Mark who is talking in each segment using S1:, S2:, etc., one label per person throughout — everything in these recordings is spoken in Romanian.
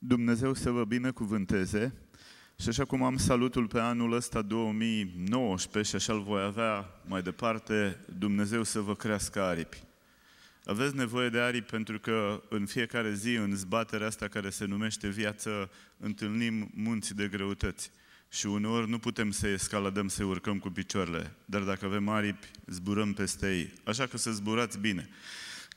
S1: Dumnezeu să vă binecuvânteze și așa cum am salutul pe anul ăsta 2019 și așa îl voi avea mai departe, Dumnezeu să vă crească aripi. Aveți nevoie de aripi pentru că în fiecare zi, în zbaterea asta care se numește viață, întâlnim munți de greutăți. Și uneori nu putem să escaladăm, să urcăm cu picioarele, dar dacă avem aripi, zburăm peste ei. Așa că să zburați bine.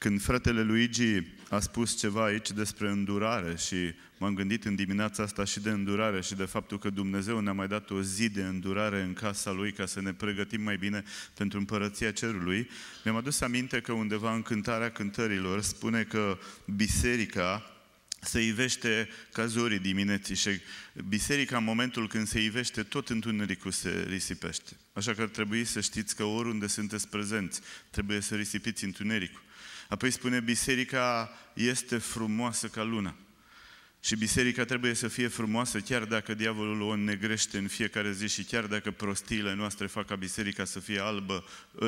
S1: Când fratele Luigi a spus ceva aici despre îndurare și m-am gândit în dimineața asta și de îndurare și de faptul că Dumnezeu ne-a mai dat o zi de îndurare în casa Lui ca să ne pregătim mai bine pentru împărăția cerului, mi-am adus aminte că undeva în cântarea cântărilor spune că biserica se ivește ca zorii dimineții și biserica în momentul când se ivește, tot întunericul se risipește. Așa că ar trebui să știți că oriunde sunteți prezenți, trebuie să risipiți întunericul. Apoi spune, biserica este frumoasă ca luna. Și biserica trebuie să fie frumoasă chiar dacă diavolul o negrește în fiecare zi și chiar dacă prostiile noastre fac ca biserica să fie albă,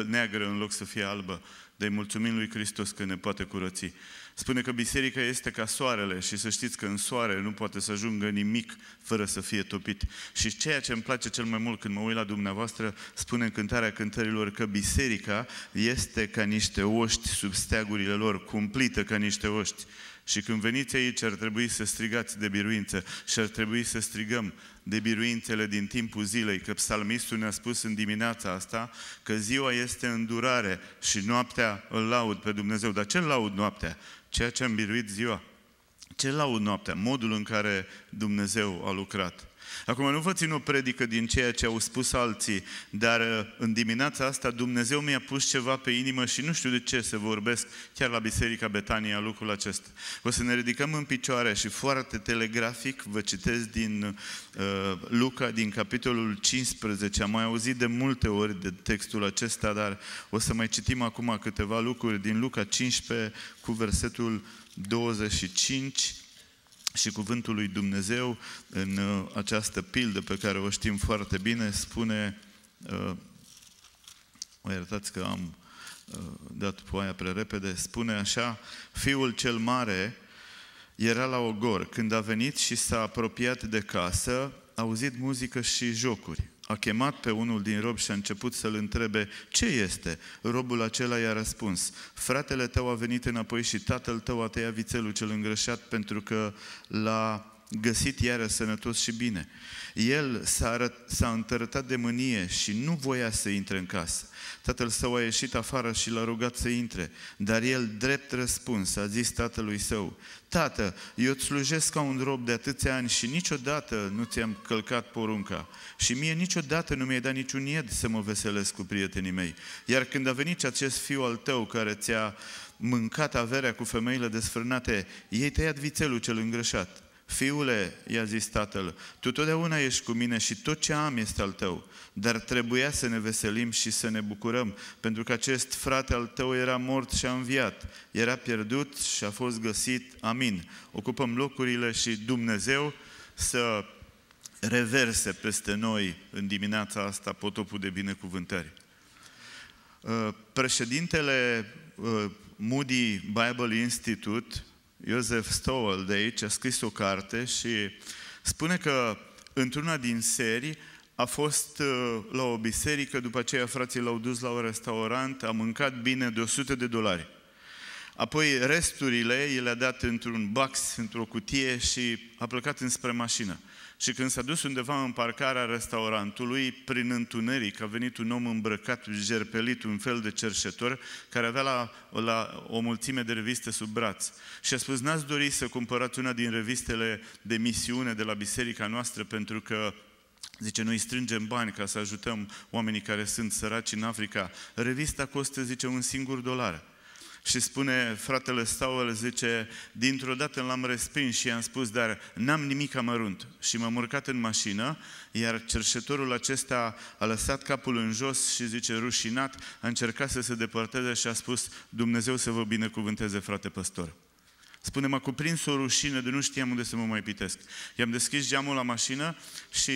S1: neagră în loc să fie albă de mulțumim lui Hristos că ne poate curăți. Spune că biserica este ca soarele și să știți că în soare nu poate să ajungă nimic fără să fie topit. Și ceea ce îmi place cel mai mult când mă uit la dumneavoastră, spune în cântarea cântărilor că biserica este ca niște oști sub steagurile lor, cumplită ca niște oști. Și când veniți aici, ar trebui să strigați de biruință și ar trebui să strigăm de biruințele din timpul zilei, că psalmistul ne-a spus în dimineața asta că ziua este îndurare și noaptea îl laud pe Dumnezeu. Dar ce laud noaptea? Ceea ce am biruit ziua. Ce laud noaptea? Modul în care Dumnezeu a lucrat. Acum nu vă țin o predică din ceea ce au spus alții, dar uh, în dimineața asta Dumnezeu mi-a pus ceva pe inimă și nu știu de ce se vorbesc chiar la Biserica Betania lucrul acesta. O să ne ridicăm în picioare și foarte telegrafic vă citesc din uh, Luca, din capitolul 15. Am mai auzit de multe ori de textul acesta, dar o să mai citim acum câteva lucruri din Luca 15 cu versetul 25 și cuvântul lui Dumnezeu, în uh, această pildă pe care o știm foarte bine, spune, uh, mă iertați că am uh, dat poaia prea repede, spune așa, Fiul cel mare era la ogor. Când a venit și s-a apropiat de casă, a auzit muzică și jocuri a chemat pe unul din rob și a început să-l întrebe ce este. Robul acela i-a răspuns, fratele tău a venit înapoi și tatăl tău a tăiat vițelul cel îngrășat pentru că l-a găsit iară sănătos și bine. El s-a, arăt, s-a întărătat de mânie și nu voia să intre în casă. Tatăl său a ieșit afară și l-a rugat să intre, dar el, drept răspuns, a zis tatălui său, Tată, eu îți slujesc ca un rob de atâția ani și niciodată nu ți-am călcat porunca și mie niciodată nu mi-ai dat niciun ied să mă veselesc cu prietenii mei. Iar când a venit acest fiu al tău care ți-a mâncat averea cu femeile desfrânate, ei tăiat vițelul cel îngrășat. Fiule, i-a zis tatăl, tu totdeauna ești cu mine și tot ce am este al tău, dar trebuia să ne veselim și să ne bucurăm, pentru că acest frate al tău era mort și a înviat, era pierdut și a fost găsit, amin. Ocupăm locurile și Dumnezeu să reverse peste noi în dimineața asta potopul de binecuvântări. Uh, președintele uh, Moody Bible Institute Joseph Stowell de aici a scris o carte și spune că într-una din serii a fost uh, la o biserică, după aceea frații l-au dus la un restaurant, a mâncat bine de 100 de dolari. Apoi resturile i le-a dat într-un box, într-o cutie și a plecat înspre mașină. Și când s-a dus undeva în parcarea restaurantului, prin întuneric, a venit un om îmbrăcat, jerpelit, un fel de cerșetor, care avea la, la o mulțime de reviste sub braț. Și a spus, n-ați dori să cumpărați una din revistele de misiune de la biserica noastră, pentru că Zice, noi strângem bani ca să ajutăm oamenii care sunt săraci în Africa. Revista costă, zice, un singur dolar. Și spune fratele Stauel, zice, dintr-o dată l-am respins și i-am spus, dar n-am nimic amărunt. Și m-am urcat în mașină, iar cerșetorul acesta a lăsat capul în jos și zice, rușinat, a încercat să se depărteze și a spus, Dumnezeu să vă binecuvânteze, frate păstor. Spune, m-a cuprins o rușine de nu știam unde să mă mai pitesc. I-am deschis geamul la mașină și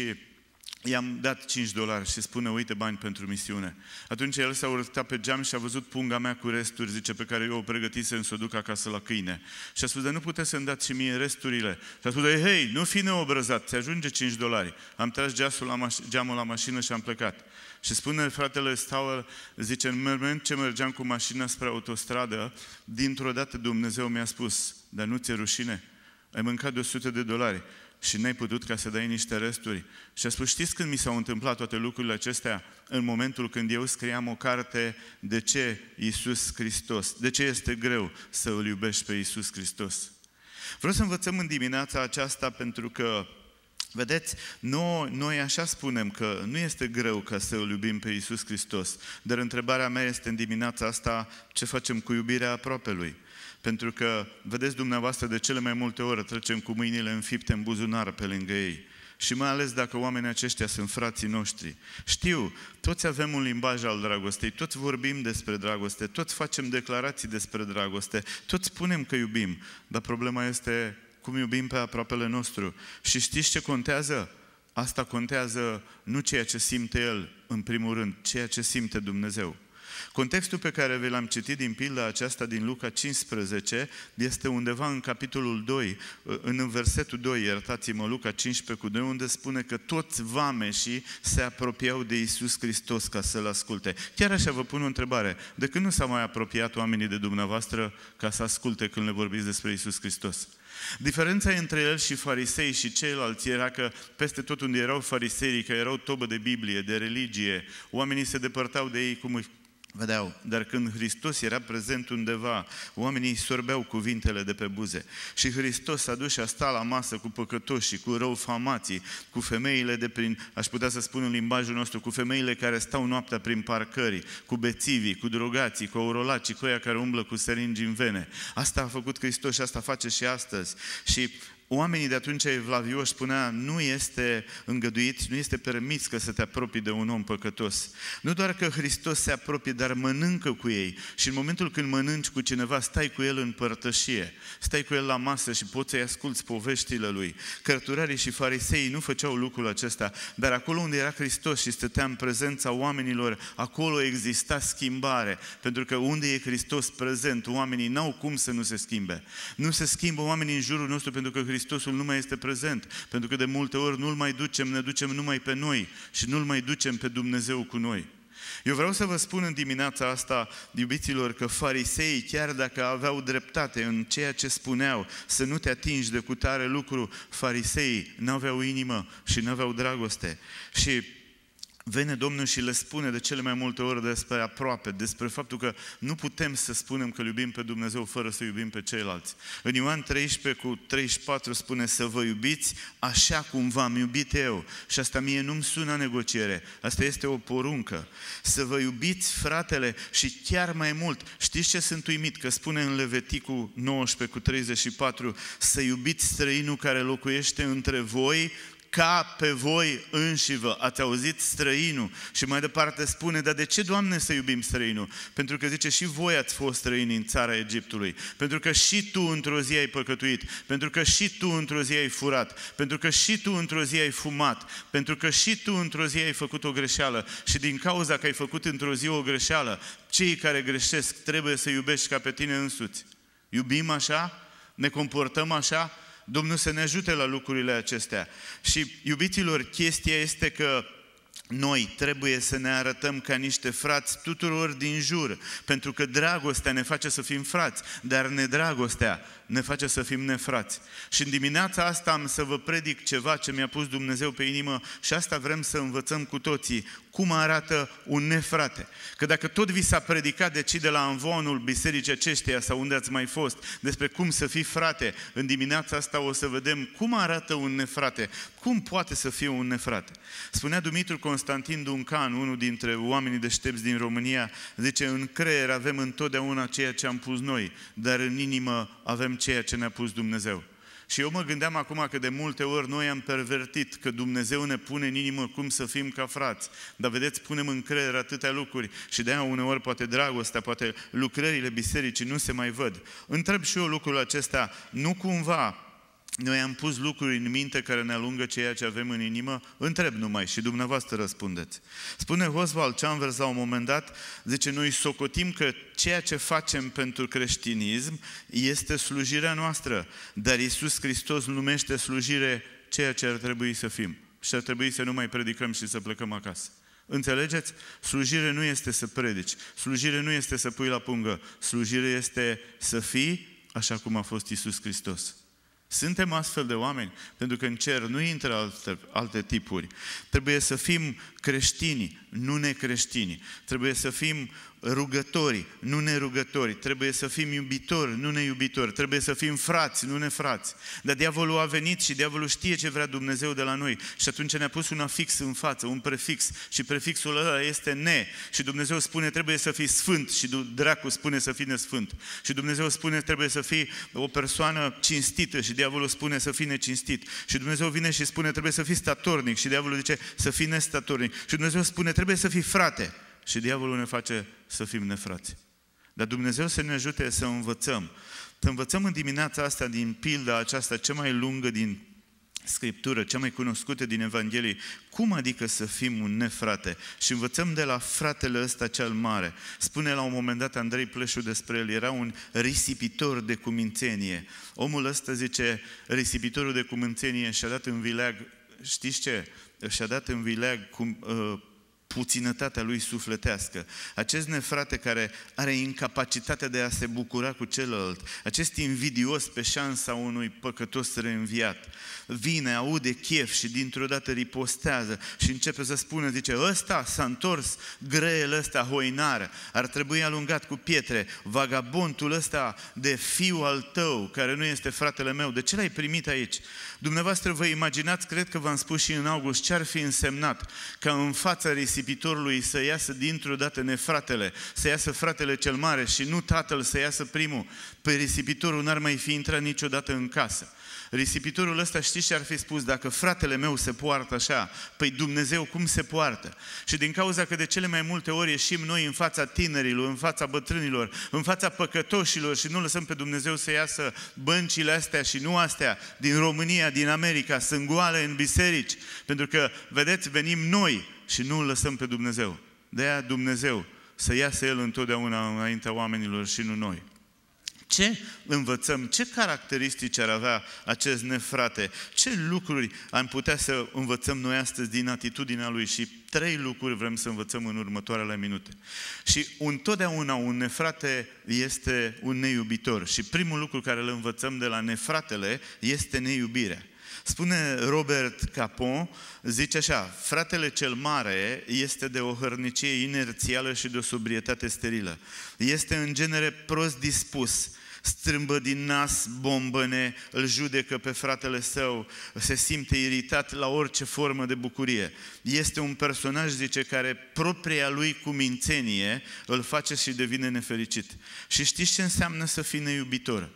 S1: i-am dat 5 dolari și spune, uite bani pentru misiune. Atunci el s-a urcat pe geam și a văzut punga mea cu resturi, zice, pe care eu o pregătisem să o duc acasă la câine. Și a spus, dar nu puteți să-mi dați și mie resturile. Și a spus, hei, nu fi neobrăzat, ți ajunge 5 dolari. Am tras geasul la maș- geamul la mașină și am plecat. Și spune fratele Stauer, zice, în moment ce mergeam cu mașina spre autostradă, dintr-o dată Dumnezeu mi-a spus, dar nu ți-e rușine? Ai mâncat de 100 de dolari și n-ai putut ca să dai niște resturi. Și a spus, știți când mi s-au întâmplat toate lucrurile acestea? În momentul când eu scriam o carte de ce Iisus Hristos, de ce este greu să îl iubești pe Iisus Hristos. Vreau să învățăm în dimineața aceasta pentru că Vedeți, noi, noi așa spunem că nu este greu ca să îl iubim pe Iisus Hristos, dar întrebarea mea este în dimineața asta ce facem cu iubirea aproapelui. Pentru că, vedeți dumneavoastră, de cele mai multe ori trecem cu mâinile înfipte în buzunar pe lângă ei. Și mai ales dacă oamenii aceștia sunt frații noștri. Știu, toți avem un limbaj al dragostei, toți vorbim despre dragoste, toți facem declarații despre dragoste, toți spunem că iubim, dar problema este cum iubim pe aproapele nostru. Și știți ce contează? Asta contează nu ceea ce simte el, în primul rând, ceea ce simte Dumnezeu. Contextul pe care vi l-am citit din pilda aceasta din Luca 15 este undeva în capitolul 2, în versetul 2, iertați-mă, Luca 15 cu 2, unde spune că toți vameșii se apropiau de Isus Hristos ca să-L asculte. Chiar așa vă pun o întrebare. De când nu s-au mai apropiat oamenii de dumneavoastră ca să asculte când le vorbiți despre Isus Hristos? Diferența între el și farisei și ceilalți era că peste tot unde erau farisei, că erau tobă de Biblie, de religie, oamenii se depărtau de ei cum, Vedeau, dar când Hristos era prezent undeva, oamenii sorbeau cuvintele de pe buze. Și Hristos s-a dus și a stat la masă cu păcătoșii, cu răufamații, cu femeile de prin, aș putea să spun în limbajul nostru, cu femeile care stau noaptea prin parcări, cu bețivii, cu drogații, cu aurolacii, cu aia care umblă cu seringi în vene. Asta a făcut Hristos și asta face și astăzi. Și oamenii de atunci Evlavio spunea, nu este îngăduit, nu este permis că să te apropii de un om păcătos. Nu doar că Hristos se apropie, dar mănâncă cu ei. Și în momentul când mănânci cu cineva, stai cu el în părtășie, stai cu el la masă și poți să-i asculți poveștile lui. Cărturarii și fariseii nu făceau lucrul acesta, dar acolo unde era Hristos și stătea în prezența oamenilor, acolo exista schimbare, pentru că unde e Hristos prezent, oamenii n-au cum să nu se schimbe. Nu se schimbă oamenii în jurul nostru pentru că Hristos Hristosul nu mai este prezent, pentru că de multe ori nu-L mai ducem, ne ducem numai pe noi și nu-L mai ducem pe Dumnezeu cu noi. Eu vreau să vă spun în dimineața asta, iubiților, că fariseii, chiar dacă aveau dreptate în ceea ce spuneau, să nu te atingi de cutare lucru, fariseii n-aveau inimă și n-aveau dragoste. Și vine Domnul și le spune de cele mai multe ori despre aproape, despre faptul că nu putem să spunem că iubim pe Dumnezeu fără să iubim pe ceilalți. În Ioan 13 cu 34 spune să vă iubiți așa cum v-am iubit eu. Și asta mie nu-mi sună negociere, asta este o poruncă. Să vă iubiți fratele și chiar mai mult. Știți ce sunt uimit? Că spune în Leviticul 19 cu 34 să iubiți străinul care locuiește între voi ca pe voi înși vă. Ați auzit străinul străinul. Și mai departe spune, dar de ce, Doamne, să iubim străinul? Pentru că zice, și voi ați fost străini în țara Egiptului. Pentru că și tu într-o zi ai păcătuit. Pentru că și tu într-o zi ai furat. Pentru că și tu într-o zi ai fumat. Pentru că și tu într-o zi ai făcut o greșeală. Și din cauza că ai făcut într-o zi o greșeală, cei care greșesc trebuie să iubești ca pe tine însuți. Iubim așa? Ne comportăm așa? Domnul să ne ajute la lucrurile acestea. Și, iubiților, chestia este că noi trebuie să ne arătăm ca niște frați tuturor din jur, pentru că dragostea ne face să fim frați, dar nedragostea ne face să fim nefrați. Și în dimineața asta am să vă predic ceva ce mi-a pus Dumnezeu pe inimă și asta vrem să învățăm cu toții, cum arată un nefrate. Că dacă tot vi s-a predicat de ci de la anvonul bisericii aceștia sau unde ați mai fost, despre cum să fii frate, în dimineața asta o să vedem cum arată un nefrate, cum poate să fie un nefrate. Spunea Dumitru Constantin Duncan, unul dintre oamenii deștepți din România, zice, în creier avem întotdeauna ceea ce am pus noi, dar în inimă avem ceea ce ne-a pus Dumnezeu. Și eu mă gândeam acum că de multe ori noi am pervertit că Dumnezeu ne pune în inimă cum să fim ca frați. Dar vedeți, punem în creier atâtea lucruri și de-aia uneori poate dragostea, poate lucrările bisericii nu se mai văd. Întreb și eu lucrul acesta, nu cumva noi am pus lucruri în minte care ne alungă ceea ce avem în inimă? Întreb numai și dumneavoastră răspundeți. Spune Oswald Chambers la un moment dat, zice, noi socotim că ceea ce facem pentru creștinism este slujirea noastră, dar Iisus Hristos numește slujire ceea ce ar trebui să fim. Și ar trebui să nu mai predicăm și să plecăm acasă. Înțelegeți? Slujire nu este să predici, slujire nu este să pui la pungă, slujire este să fii așa cum a fost Iisus Hristos. Suntem astfel de oameni, pentru că în cer nu intră alte, alte tipuri. Trebuie să fim creștini, nu necreștini. Trebuie să fim rugători, nu nerugători, trebuie să fim iubitori, nu neiubitori, trebuie să fim frați, nu nefrați. Dar diavolul a venit și diavolul știe ce vrea Dumnezeu de la noi și atunci ne-a pus un afix în față, un prefix și prefixul ăla este ne și Dumnezeu spune trebuie să fii sfânt și dracul spune să fii nesfânt și Dumnezeu spune trebuie să fii o persoană cinstită și diavolul spune să fii necinstit și Dumnezeu vine și spune trebuie să fii statornic și diavolul zice să fii nestatornic și Dumnezeu spune trebuie să fii frate și diavolul ne face să fim nefrați. Dar Dumnezeu să ne ajute să învățăm. Să învățăm în dimineața asta din pilda aceasta cea mai lungă din Scriptură, cea mai cunoscută din Evanghelie, cum adică să fim un nefrate? Și învățăm de la fratele ăsta cel mare. Spune la un moment dat Andrei Pleșu despre el, era un risipitor de cumințenie. Omul ăsta zice, risipitorul de cumințenie și-a dat în vileag, știți ce? Și-a dat în vileag cum, uh, puținătatea lui sufletească, acest nefrate care are incapacitatea de a se bucura cu celălalt, acest invidios pe șansa unui păcătos reînviat, vine, aude chef și dintr-o dată ripostează și începe să spună, zice, ăsta s-a întors, greel ăsta hoinar, ar trebui alungat cu pietre, vagabontul ăsta de fiu al tău, care nu este fratele meu, de ce l-ai primit aici? Dumneavoastră vă imaginați, cred că v-am spus și în august, ce ar fi însemnat ca în fața risipitorului să iasă dintr-o dată nefratele, să iasă fratele cel mare și nu tatăl să iasă primul. Pe păi risipitorul n-ar mai fi intrat niciodată în casă. Risipitorul ăsta știți ce ar fi spus? Dacă fratele meu se poartă așa, păi Dumnezeu cum se poartă? Și din cauza că de cele mai multe ori ieșim noi în fața tinerilor, în fața bătrânilor, în fața păcătoșilor și nu lăsăm pe Dumnezeu să iasă băncile astea și nu astea din România, din America, sunt goale în biserici. Pentru că, vedeți, venim noi și nu lăsăm pe Dumnezeu. De aia Dumnezeu să iasă El întotdeauna înaintea oamenilor și nu noi. Ce învățăm? Ce caracteristici ar avea acest nefrate? Ce lucruri am putea să învățăm noi astăzi din atitudinea lui? Și trei lucruri vrem să învățăm în următoarele minute. Și întotdeauna un nefrate este un neiubitor. Și primul lucru care îl învățăm de la nefratele este neiubirea. Spune Robert Capon, zice așa, fratele cel mare este de o hărnicie inerțială și de o subrietate sterilă. Este în genere prost dispus, strâmbă din nas bombăne, îl judecă pe fratele său, se simte iritat la orice formă de bucurie. Este un personaj, zice, care propria lui cumințenie îl face și devine nefericit. Și știți ce înseamnă să fii neiubitor?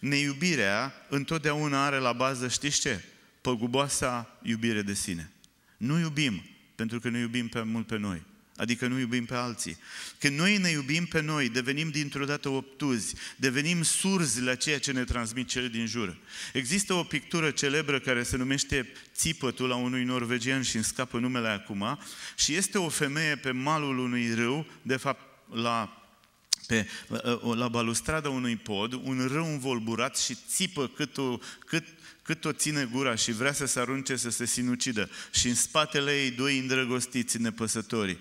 S1: Neiubirea întotdeauna are la bază, știți ce? păguboasa iubire de sine. Nu iubim pentru că nu iubim pe mult pe noi. Adică nu iubim pe alții. Când noi ne iubim pe noi, devenim dintr-o dată obtuzi, devenim surzi la ceea ce ne transmit cele din jur. Există o pictură celebră care se numește Țipătul la unui norvegian și îmi scapă numele acum și este o femeie pe malul unui râu, de fapt la pe, la, la balustrada unui pod, un râu învolburat și țipă cât, o, cât cât o ține gura și vrea să se arunce să se sinucidă și în spatele ei doi îndrăgostiți nepăsători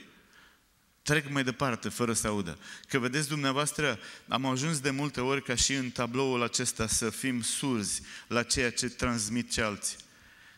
S1: trec mai departe fără să audă. Că vedeți dumneavoastră, am ajuns de multe ori ca și în tabloul acesta să fim surzi la ceea ce transmit ceilalți.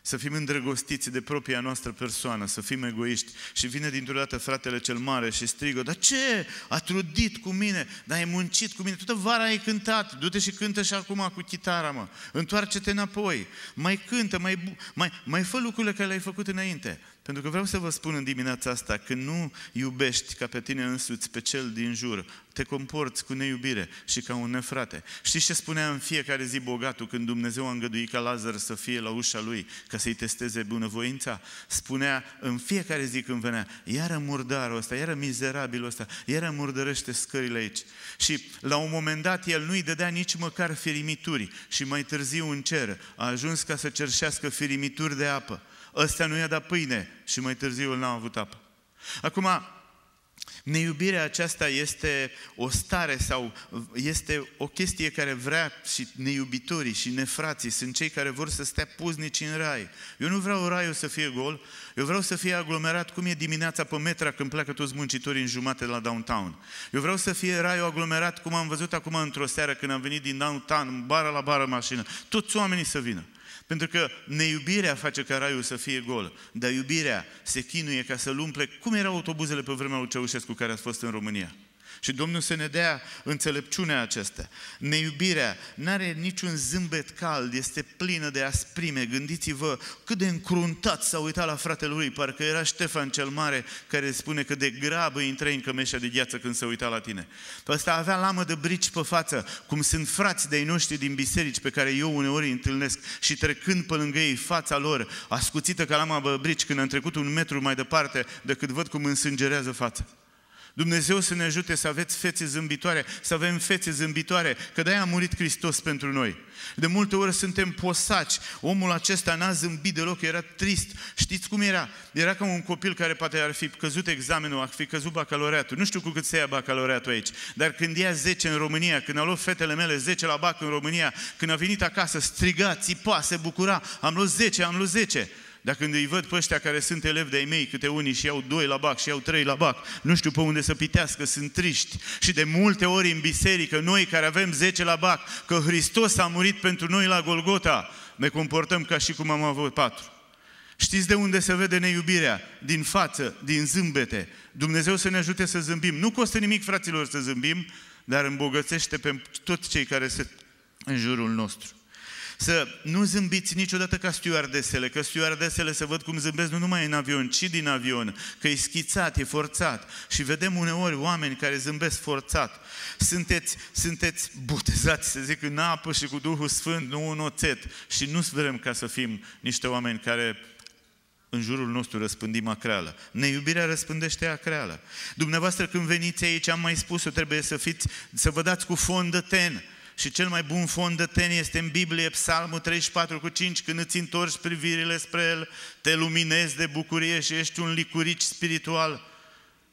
S1: Să fim îndrăgostiți de propria noastră persoană, să fim egoiști. Și vine dintr-o dată fratele cel mare și strigă, dar ce? A trudit cu mine, dar ai muncit cu mine, toată vara ai cântat, du-te și cântă și acum cu chitara, mă. Întoarce-te înapoi, mai cântă, mai, mai, mai fă lucrurile care le-ai făcut înainte. Pentru că vreau să vă spun în dimineața asta că nu iubești ca pe tine însuți pe cel din jur, te comporți cu neiubire și ca un nefrate. Știți ce spunea în fiecare zi bogatul când Dumnezeu a îngăduit ca Lazar să fie la ușa lui ca să-i testeze bunăvoința? Spunea în fiecare zi când venea, iară murdarul ăsta, iară mizerabilul ăsta, iară murdărește scările aici. Și la un moment dat el nu-i dădea nici măcar firimituri și mai târziu în cer a ajuns ca să cerșească firimituri de apă ăsta nu i-a dat pâine și mai târziu n-a avut apă. Acum, neiubirea aceasta este o stare sau este o chestie care vrea și neiubitorii și nefrații sunt cei care vor să stea puznici în rai. Eu nu vreau raiul să fie gol, eu vreau să fie aglomerat cum e dimineața pe metra când pleacă toți muncitorii în jumate la downtown. Eu vreau să fie raiul aglomerat cum am văzut acum într-o seară când am venit din downtown, bară la bară mașină. Toți oamenii să vină. Pentru că neiubirea face ca raiul să fie gol, dar iubirea se chinuie ca să-l umple, cum erau autobuzele pe vremea lui Ceaușescu care a fost în România. Și Domnul să ne dea înțelepciunea acestea. Neiubirea nu are niciun zâmbet cald, este plină de asprime. Gândiți-vă cât de încruntat s-a uitat la fratele lui, parcă era Ștefan cel Mare care spune că de grabă intrai în cămeșa de gheață când se uita la tine. Pe ăsta avea lamă de brici pe față, cum sunt frați de-ai noștri din biserici pe care eu uneori îi întâlnesc și trecând pe lângă ei fața lor, ascuțită ca lama de brici când am trecut un metru mai departe decât văd cum însângerează fața. Dumnezeu să ne ajute să aveți fețe zâmbitoare, să avem fețe zâmbitoare, că de-aia a murit Hristos pentru noi. De multe ori suntem posaci, omul acesta n-a zâmbit deloc, era trist. Știți cum era? Era ca un copil care poate ar fi căzut examenul, ar fi căzut bacaloreatul. Nu știu cu cât se ia bacaloreatul aici, dar când ia 10 în România, când a luat fetele mele 10 la bac în România, când a venit acasă, striga, țipa, se bucura, am luat 10, am luat 10. Dar când îi văd pe ăștia care sunt elevi de-ai mei, câte unii și iau doi la bac și iau trei la bac, nu știu pe unde să pitească, sunt triști. Și de multe ori în biserică, noi care avem zece la bac, că Hristos a murit pentru noi la Golgota, ne comportăm ca și cum am avut patru. Știți de unde se vede neiubirea? Din față, din zâmbete. Dumnezeu să ne ajute să zâmbim. Nu costă nimic, fraților, să zâmbim, dar îmbogățește pe toți cei care sunt în jurul nostru. Să nu zâmbiți niciodată ca stewardesele, că stewardesele se văd cum zâmbesc nu numai în avion, ci din avion, că e schițat, e forțat. Și vedem uneori oameni care zâmbesc forțat. Sunteți, sunteți botezați, să zic, în apă și cu Duhul Sfânt, nu un oțet. Și nu vrem ca să fim niște oameni care în jurul nostru răspândim acreală. Neiubirea răspândește acreală. Dumneavoastră când veniți aici, am mai spus-o, trebuie să, fiți, să vă dați cu fondă ten. Și cel mai bun fond de ten este în Biblie, Psalmul 34 cu 5, când îți întorci privirile spre El, te luminezi de bucurie și ești un licurici spiritual.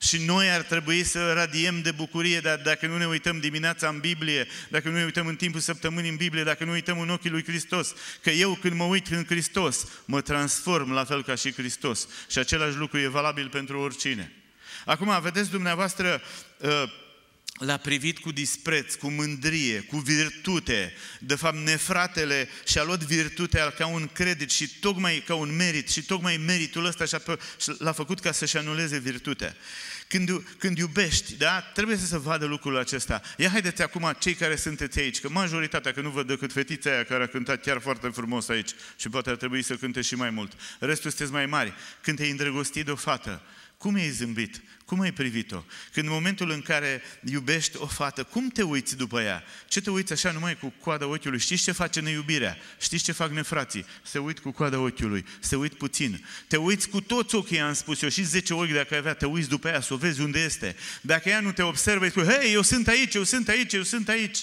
S1: Și noi ar trebui să radiem de bucurie, dar dacă nu ne uităm dimineața în Biblie, dacă nu ne uităm în timpul săptămânii în Biblie, dacă nu uităm în ochii lui Hristos, că eu când mă uit în Hristos, mă transform la fel ca și Hristos. Și același lucru e valabil pentru oricine. Acum, vedeți dumneavoastră, uh, l-a privit cu dispreț, cu mândrie, cu virtute. De fapt, nefratele și-a luat virtutea ca un credit și tocmai ca un merit și tocmai meritul ăsta și-a, l-a făcut ca să-și anuleze virtutea. Când, când iubești, da? Trebuie să se vadă lucrul acesta. Ia haideți acum cei care sunteți aici, că majoritatea, că nu văd decât fetița aia care a cântat chiar foarte frumos aici și poate ar trebui să cânte și mai mult. Restul sunteți mai mari. Când te-ai îndrăgostit de o fată, cum ai zâmbit? Cum ai privit-o? Când în momentul în care iubești o fată, cum te uiți după ea? Ce te uiți așa numai cu coada ochiului? Știi ce face neiubirea? Știi ce fac nefrații? Se uit cu coada ochiului, se uit puțin. Te uiți cu toți ochii, am spus eu, și 10 ochi dacă avea, te uiți după ea, să o vezi unde este. Dacă ea nu te observă, îi spui, hei, eu sunt aici, eu sunt aici, eu sunt aici.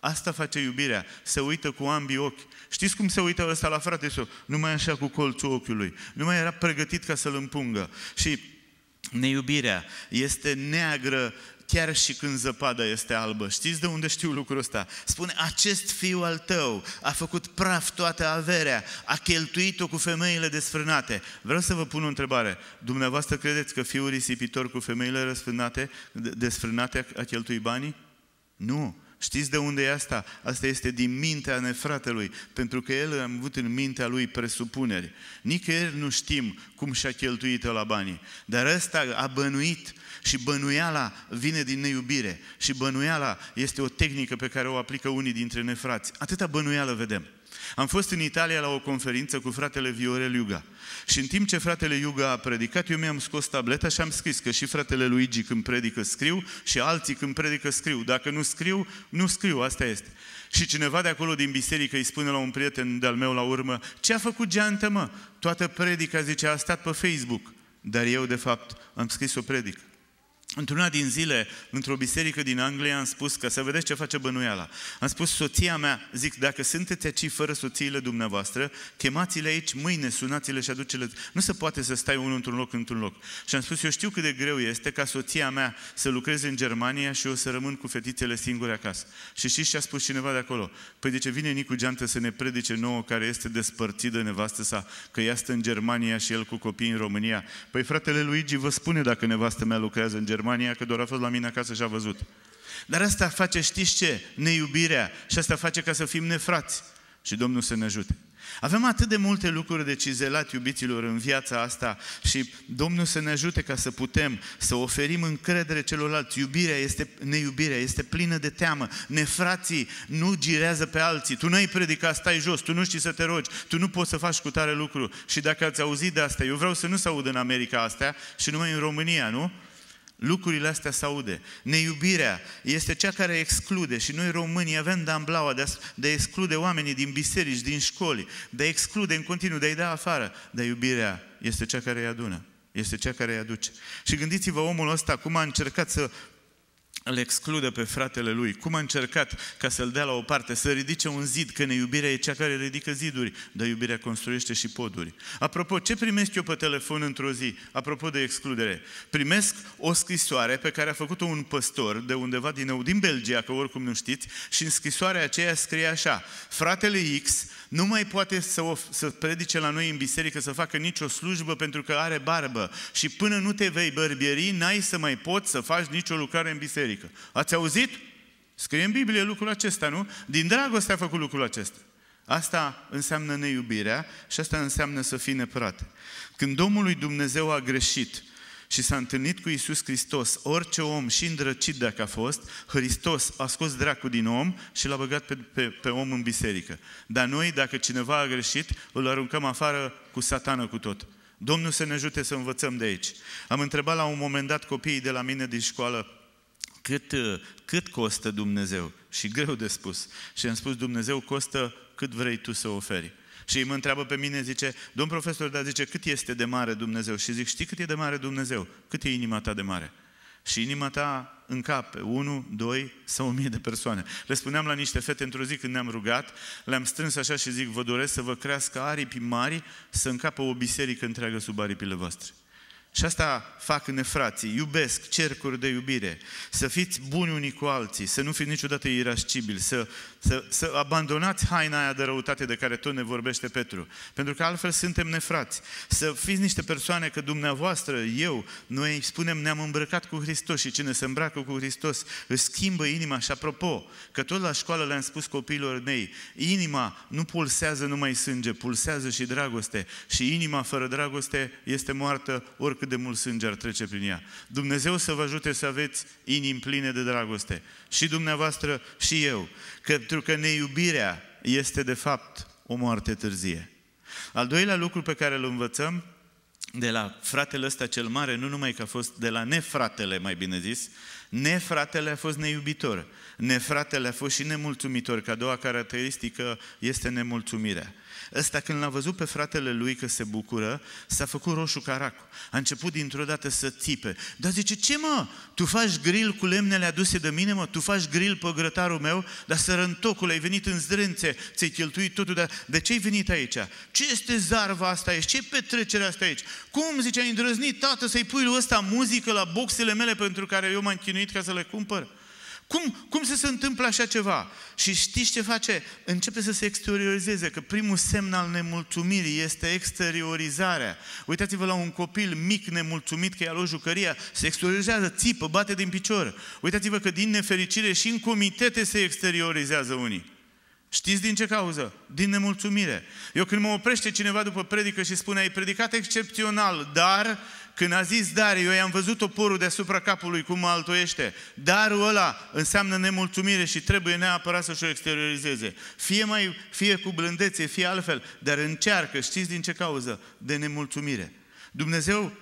S1: Asta face iubirea, se uită cu ambii ochi. Știți cum se uită ăsta la frate său? Numai așa cu colțul ochiului. Nu mai era pregătit ca să-l împungă. Și Neiubirea este neagră chiar și când zăpada este albă. Știți de unde știu lucrul ăsta? Spune, acest fiu al tău a făcut praf toată averea, a cheltuit-o cu femeile desfrânate. Vreau să vă pun o întrebare. Dumneavoastră credeți că fiul risipitor cu femeile desfrânate a cheltuit banii? Nu. Știți de unde e asta? Asta este din mintea nefratelui, pentru că el a avut în mintea lui presupuneri. Nicăieri nu știm cum și-a cheltuit la banii, dar ăsta a bănuit și bănuiala vine din neiubire și bănuiala este o tehnică pe care o aplică unii dintre nefrați. Atâta bănuială vedem. Am fost în Italia la o conferință cu fratele Viorel Iuga și în timp ce fratele Iuga a predicat, eu mi-am scos tableta și am scris că și fratele Luigi când predică scriu și alții când predică scriu. Dacă nu scriu, nu scriu, asta este. Și cineva de acolo din biserică îi spune la un prieten de-al meu la urmă, ce a făcut geantă mă? Toată predica, zice, a stat pe Facebook. Dar eu, de fapt, am scris o predică. Într-una din zile, într-o biserică din Anglia, am spus că să vedeți ce face bănuiala. Am spus, soția mea, zic, dacă sunteți aici fără soțiile dumneavoastră, chemați-le aici mâine, sunați-le și aduceți. le Nu se poate să stai unul într-un loc, într-un loc. Și am spus, eu știu cât de greu este ca soția mea să lucreze în Germania și eu să rămân cu fetițele singure acasă. Și știți ce a spus cineva de acolo? Păi de ce vine Nicu Geantă să ne predice nouă care este despărțit de nevastă sa, că ea stă în Germania și el cu copii în România. Păi fratele Luigi vă spune dacă nevastă mea lucrează în Germania Germania, că doar a fost la mine acasă și a văzut. Dar asta face, știți ce? Neiubirea. Și asta face ca să fim nefrați. Și Domnul să ne ajute. Avem atât de multe lucruri de cizelat, iubiților, în viața asta și Domnul să ne ajute ca să putem să oferim încredere celorlalți. Iubirea este, neiubirea este plină de teamă. Nefrații nu girează pe alții. Tu n-ai predicat, stai jos, tu nu știi să te rogi, tu nu poți să faci cu tare lucru. Și dacă ați auzit de asta, eu vreau să nu se audă în America astea și numai în România, nu? lucrurile astea se aude. Neiubirea este cea care exclude și noi românii avem damblaua de, de a exclude oamenii din biserici, din școli, de a exclude în continuu, de a-i da afară. Dar iubirea este cea care îi adună, este cea care îi aduce. Și gândiți-vă, omul ăsta cum a încercat să îl excludă pe fratele lui. Cum a încercat ca să-l dea la o parte, să ridice un zid, că neiubirea e cea care ridică ziduri, dar iubirea construiește și poduri. Apropo, ce primesc eu pe telefon într-o zi? Apropo de excludere, primesc o scrisoare pe care a făcut-o un păstor de undeva din nou, din Belgia, că oricum nu știți, și în scrisoarea aceea scrie așa, fratele X nu mai poate să, of- să predice la noi în biserică, să facă nicio slujbă pentru că are barbă și până nu te vei bărbieri, n-ai să mai poți să faci nicio lucrare în biserică biserică. Ați auzit? Scrie în Biblie lucrul acesta, nu? Din dragoste a făcut lucrul acesta. Asta înseamnă neiubirea și asta înseamnă să fii neprat. Când Domnul lui Dumnezeu a greșit și s-a întâlnit cu Isus Hristos, orice om și îndrăcit dacă a fost, Hristos a scos dracul din om și l-a băgat pe, pe, pe om în biserică. Dar noi, dacă cineva a greșit, îl aruncăm afară cu satană cu tot. Domnul să ne ajute să învățăm de aici. Am întrebat la un moment dat copiii de la mine din școală, cât, uh, cât costă Dumnezeu? Și greu de spus. Și am spus, Dumnezeu costă cât vrei tu să oferi. Și îi mă întreabă pe mine, zice, domn profesor, dar zice, cât este de mare Dumnezeu? Și zic, știi cât e de mare Dumnezeu? Cât e inima ta de mare? Și inima ta încape unu, doi sau o mie de persoane. Le spuneam la niște fete într-o zi când ne-am rugat, le-am strâns așa și zic, vă doresc să vă crească aripi mari, să încapă o biserică întreagă sub aripile voastre. Și asta fac nefrații, iubesc cercuri de iubire, să fiți buni unii cu alții, să nu fiți niciodată irascibili, să, să, să abandonați haina aia de răutate de care tot ne vorbește Petru, pentru că altfel suntem nefrați. Să fiți niște persoane că dumneavoastră, eu, noi spunem ne-am îmbrăcat cu Hristos și cine se îmbracă cu Hristos își schimbă inima și apropo, că tot la școală le-am spus copiilor mei, inima nu pulsează numai sânge, pulsează și dragoste și inima fără dragoste este moartă oricum cât de mult sânge ar trece prin ea. Dumnezeu să vă ajute să aveți inimi pline de dragoste. Și dumneavoastră și eu. Că, pentru că neiubirea este de fapt o moarte târzie. Al doilea lucru pe care îl învățăm de la fratele ăsta cel mare, nu numai că a fost de la nefratele, mai bine zis, nefratele a fost neiubitor, nefratele a fost și nemulțumitor, că a doua caracteristică este nemulțumirea. Ăsta când l-a văzut pe fratele lui că se bucură, s-a făcut roșu caracu. A început dintr-o dată să țipe. Dar zice, ce mă, tu faci grill cu lemnele aduse de mine, mă? Tu faci grill pe grătarul meu? Dar sărăntocul, ai venit în zdrențe, ți-ai cheltuit totul, dar de ce ai venit aici? Ce este zarva asta aici? Ce petrecerea asta aici? Cum, zice, ai îndrăznit, tată, să-i pui lui ăsta muzică la boxele mele pentru care eu m-am chinuit ca să le cumpăr? Cum, cum se, se întâmplă așa ceva? Și știți ce face? Începe să se exteriorizeze, că primul semn al nemulțumirii este exteriorizarea. Uitați-vă la un copil mic nemulțumit că i-a luat jucăria, se exteriorizează, țipă, bate din picior. Uitați-vă că din nefericire și în comitete se exteriorizează unii. Știți din ce cauză? Din nemulțumire. Eu când mă oprește cineva după predică și spune ai predicat excepțional, dar când a zis dar, eu i-am văzut oporul deasupra capului cum altoiește. Darul ăla înseamnă nemulțumire și trebuie neapărat să-și o exteriorizeze. Fie, mai, fie cu blândețe, fie altfel, dar încearcă, știți din ce cauză? De nemulțumire. Dumnezeu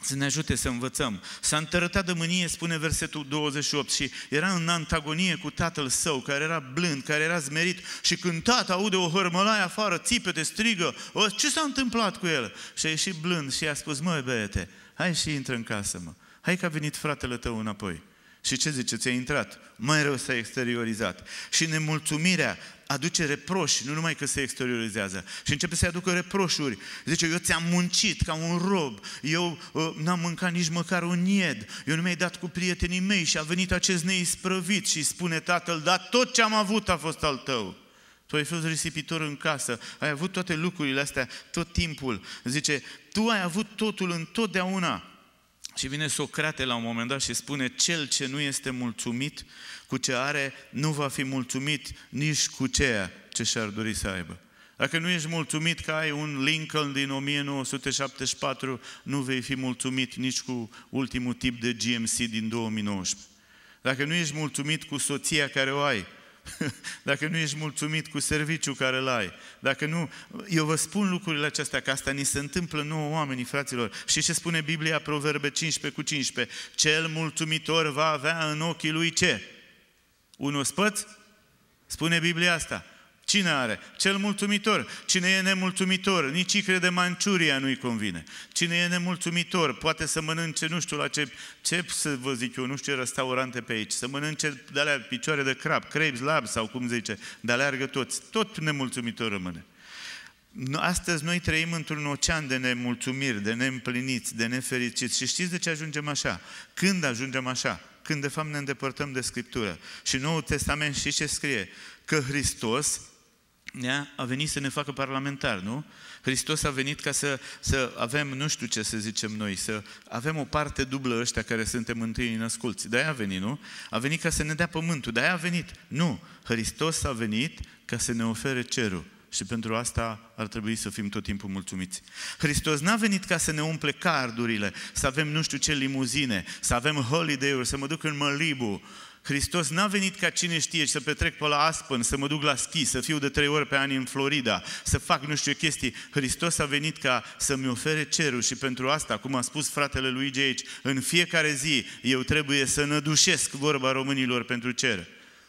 S1: să ne ajute să învățăm. S-a întărătat de mânie, spune versetul 28, și era în antagonie cu tatăl său, care era blând, care era zmerit, și când tata aude o hărmălaie afară, țipete, strigă, o, ce s-a întâmplat cu el? Și a ieșit blând și i-a spus, măi băiete, hai și intră în casă, mă, hai că a venit fratele tău înapoi. Și ce zice? Ți-a intrat. Mai rău s-a exteriorizat. Și nemulțumirea aduce reproși, nu numai că se exteriorizează. Și începe să-i aducă reproșuri. Zice, eu ți-am muncit ca un rob, eu uh, n-am mâncat nici măcar un ied, eu nu mi-ai dat cu prietenii mei și a venit acest neisprăvit și spune tatăl, dar tot ce am avut a fost al tău. Tu ai fost risipitor în casă, ai avut toate lucrurile astea tot timpul. Zice, tu ai avut totul întotdeauna. Și vine Socrate la un moment dat și spune, cel ce nu este mulțumit cu ce are, nu va fi mulțumit nici cu ceea ce și-ar dori să aibă. Dacă nu ești mulțumit că ai un Lincoln din 1974, nu vei fi mulțumit nici cu ultimul tip de GMC din 2019. Dacă nu ești mulțumit cu soția care o ai, dacă nu ești mulțumit cu serviciul care îl ai, dacă nu... Eu vă spun lucrurile acestea, că asta ni se întâmplă nouă oamenii, fraților. Și ce spune Biblia, Proverbe 15 cu 15? Cel mulțumitor va avea în ochii lui ce? Un ospăț? Spune Biblia asta. Cine are? Cel mulțumitor. Cine e nemulțumitor? Nici icre de Manciuria nu-i convine. Cine e nemulțumitor? Poate să mănânce, nu știu la ce, ce să vă zic eu, nu știu ce restaurante pe aici, să mănânce de alea picioare de crab, crepes, lab sau cum zice, de aleargă toți. Tot nemulțumitor rămâne. Astăzi noi trăim într-un ocean de nemulțumiri, de neîmpliniți, de nefericiți. Și știți de ce ajungem așa? Când ajungem așa? Când de fapt ne îndepărtăm de Scriptură. Și Noul Testament și ce scrie? Că Hristos ne-a, a venit să ne facă parlamentar, nu? Hristos a venit ca să, să avem, nu știu ce să zicem noi, să avem o parte dublă ăștia care suntem întâi născulți. De-aia a venit, nu? A venit ca să ne dea pământul, de-aia a venit. Nu, Hristos a venit ca să ne ofere cerul. Și pentru asta ar trebui să fim tot timpul mulțumiți. Hristos n-a venit ca să ne umple cardurile, să avem nu știu ce limuzine, să avem holiday-uri, să mă duc în Malibu, Hristos n-a venit ca cine știe și să petrec pe la Aspen, să mă duc la schi, să fiu de trei ori pe an în Florida, să fac nu știu chestii. Hristos a venit ca să-mi ofere cerul și pentru asta, cum a spus fratele lui aici, în fiecare zi eu trebuie să nădușesc vorba românilor pentru cer.